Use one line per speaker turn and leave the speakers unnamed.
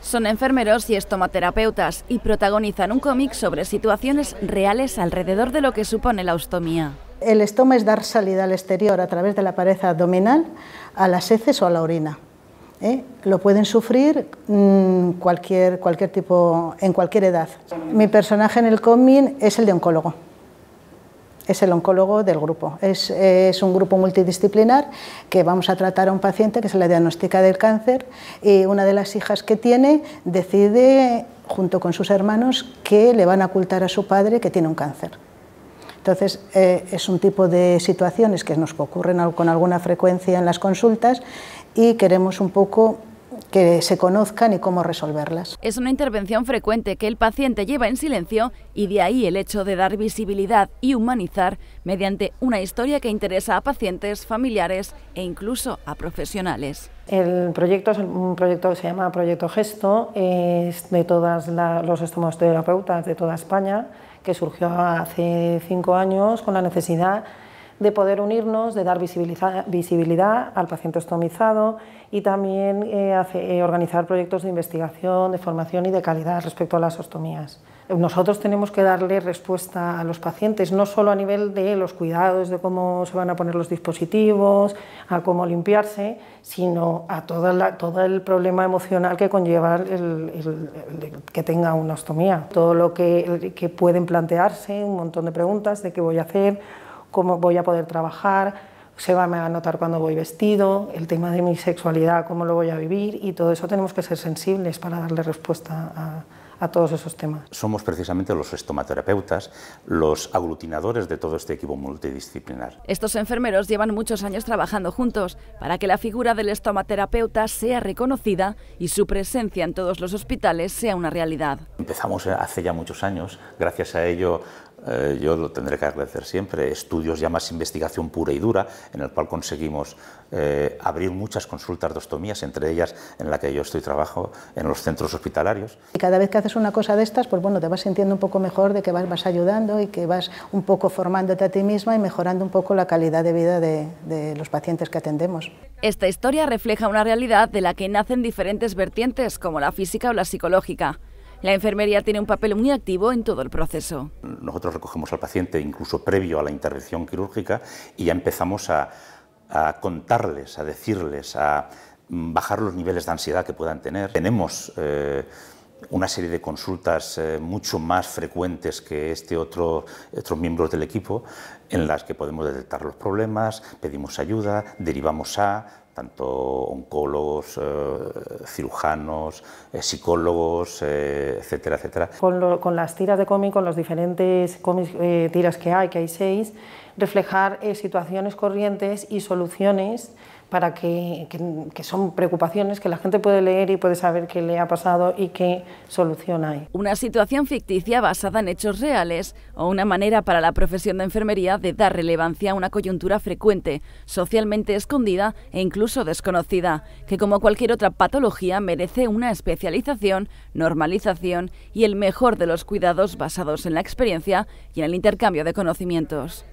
Son enfermeros y estomaterapeutas y protagonizan un cómic sobre situaciones reales alrededor de lo que supone la ostomía.
El estoma es dar salida al exterior a través de la pared abdominal a las heces o a la orina. ¿eh? Lo pueden sufrir mm, cualquier, tipo, en cualquier edad. Mi personaje en el cómic es el de oncólogo es el oncólogo del grupo. Es, un grupo multidisciplinar que vamos a tratar a un paciente que se le diagnostica del cáncer y una de las hijas que tiene decide, junto con sus hermanos, que le van a ocultar a su padre que tiene un cáncer. Entonces, eh, es un tipo de situaciones que nos ocurren con alguna frecuencia en las consultas y queremos un poco que se conozcan y cómo resolverlas.
Es una intervención frecuente que el paciente lleva en silencio y de ahí el hecho de dar visibilidad y humanizar mediante una historia que interesa a pacientes, familiares e incluso a profesionales.
El proyecto es un proyecto que se llama Proyecto Gesto, es de todos los terapeutas de toda España, que surgió hace cinco años con la necesidad de poder unirnos, de dar visibilidad al paciente estomizado... y también eh, eh, organizar proyectos de investigación, de formación y de calidad respecto a las ostomías. Nosotros tenemos que darle respuesta a los pacientes, no solo a nivel de los cuidados, de cómo se van a poner los dispositivos, a cómo limpiarse, sino a toda todo el problema emocional que conlleva que tenga una ostomía. Todo lo que, que pueden plantearse, un montón de preguntas de qué voy a hacer, cómo voy a poder trabajar, se va a notar cuando voy vestido, el tema de mi sexualidad, cómo lo voy a vivir y todo eso tenemos que ser sensibles para darle respuesta a, a todos esos temas.
Somos precisamente los estomaterapeutas, los aglutinadores de todo este equipo multidisciplinar.
Estos enfermeros llevan muchos años trabajando juntos para que la figura del estomaterapeuta sea reconocida y su presencia en todos los hospitales sea una realidad.
Empezamos hace ya muchos años, gracias a ello eh, yo lo tendré que agradecer siempre, estudios ya más investigación pura y dura, en el cual conseguimos eh, abrir muchas consultas de ostomías, entre ellas en la que yo estoy trabajo en los centros hospitalarios.
Y cada vez que haces una cosa de estas, pues bueno, te vas sintiendo un poco mejor de que vas, ayudando y que vas un poco formándote a ti misma y mejorando un poco la calidad de vida de los pacientes que atendemos.
Esta historia refleja una realidad de la que nacen diferentes vertientes, como la física o la psicológica. La enfermería tiene un papel muy activo en todo el proceso.
Nosotros recogemos al paciente incluso previo a la intervención quirúrgica y ya empezamos a, contarles, a decirles, a bajar los niveles de ansiedad que puedan tener. Tenemos eh, una serie de consultas eh, mucho más frecuentes que este otro, otros miembros del equipo, en las que podemos detectar los problemas, pedimos ayuda, derivamos a tanto oncólogos, eh, cirujanos, eh, psicólogos, etcétera, etcétera.
Con, las tiras de cómic, con las diferentes cómics, tiras que hay, que hay seis, reflejar situaciones corrientes y soluciones para que, que, son preocupaciones que la gente puede leer y puede saber qué le ha pasado y qué solución hay.
Una situación ficticia basada en hechos reales o una manera para la profesión de enfermería de dar relevancia a una coyuntura frecuente, socialmente escondida e incluso desconocida, que como cualquier otra patología merece una especialización, normalización y el mejor de los cuidados basados en la experiencia y en el intercambio de conocimientos.